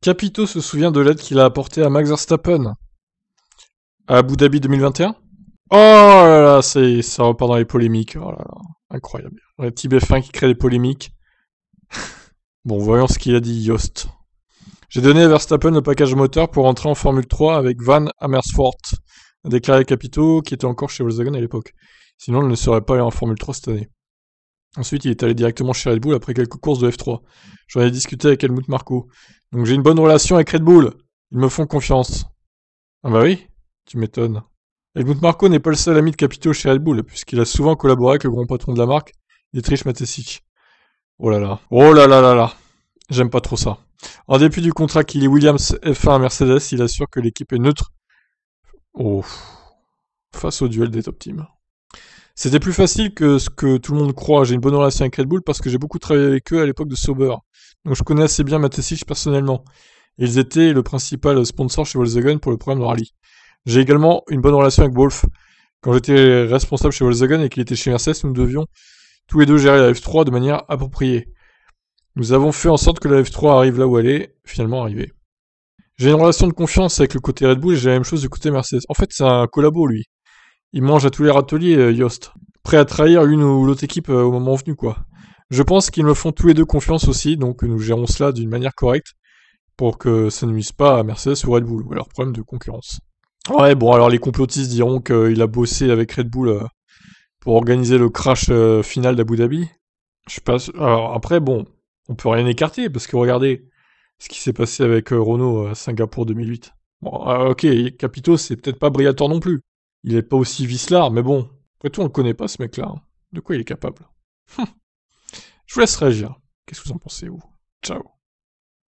Capito se souvient de l'aide qu'il a apportée à Max Verstappen à Abu Dhabi 2021. Oh là là, c'est, ça repart dans les polémiques. Oh incroyable. Le petit BF1 qui crée des polémiques. bon, voyons ce qu'il a dit Yost. J'ai donné à Verstappen le package moteur pour entrer en Formule 3 avec Van Amersfoort, déclaré Capito, qui était encore chez Volkswagen à l'époque. Sinon, il ne serait pas allé en Formule 3 cette année. Ensuite, il est allé directement chez Red Bull après quelques courses de F3. J'en ai discuté avec Helmut Marco. Donc j'ai une bonne relation avec Red Bull. Ils me font confiance. Ah bah oui, tu m'étonnes. Helmut Marco n'est pas le seul ami de Capito chez Red Bull, puisqu'il a souvent collaboré avec le grand patron de la marque, Dietrich Matesic. Oh là là. Oh là là là là. J'aime pas trop ça. En dépit du contrat qu'il est Williams F1 à Mercedes, il assure que l'équipe est neutre. Oh. Face au duel des top teams. C'était plus facile que ce que tout le monde croit. J'ai une bonne relation avec Red Bull parce que j'ai beaucoup travaillé avec eux à l'époque de Sauber. Donc je connais assez bien Matesich personnellement. Ils étaient le principal sponsor chez Volkswagen pour le programme de rallye. J'ai également une bonne relation avec Wolf. Quand j'étais responsable chez Volkswagen et qu'il était chez Mercedes, nous devions tous les deux gérer la F3 de manière appropriée. Nous avons fait en sorte que la F3 arrive là où elle est finalement arrivée. J'ai une relation de confiance avec le côté Red Bull et j'ai la même chose du côté Mercedes. En fait, c'est un collabo, lui il mange à tous les râteliers, euh, Yost. Prêt à trahir l'une ou l'autre équipe euh, au moment venu, quoi. Je pense qu'ils me font tous les deux confiance aussi, donc nous gérons cela d'une manière correcte pour que ça ne nuise pas à Mercedes ou Red Bull ou à leur problème de concurrence. Ouais, bon, alors les complotistes diront qu'il a bossé avec Red Bull euh, pour organiser le crash final d'Abu Dhabi. Je passe. Alors après, bon, on peut rien écarter parce que regardez ce qui s'est passé avec Renault à Singapour 2008. Bon, ah, ok, Capito, c'est peut-être pas Briator non plus. Il est pas aussi vicelard, mais bon. Après tout, on le connaît pas, ce mec-là. Hein. De quoi il est capable hum. Je vous laisse réagir. Qu'est-ce que vous en pensez, vous Ciao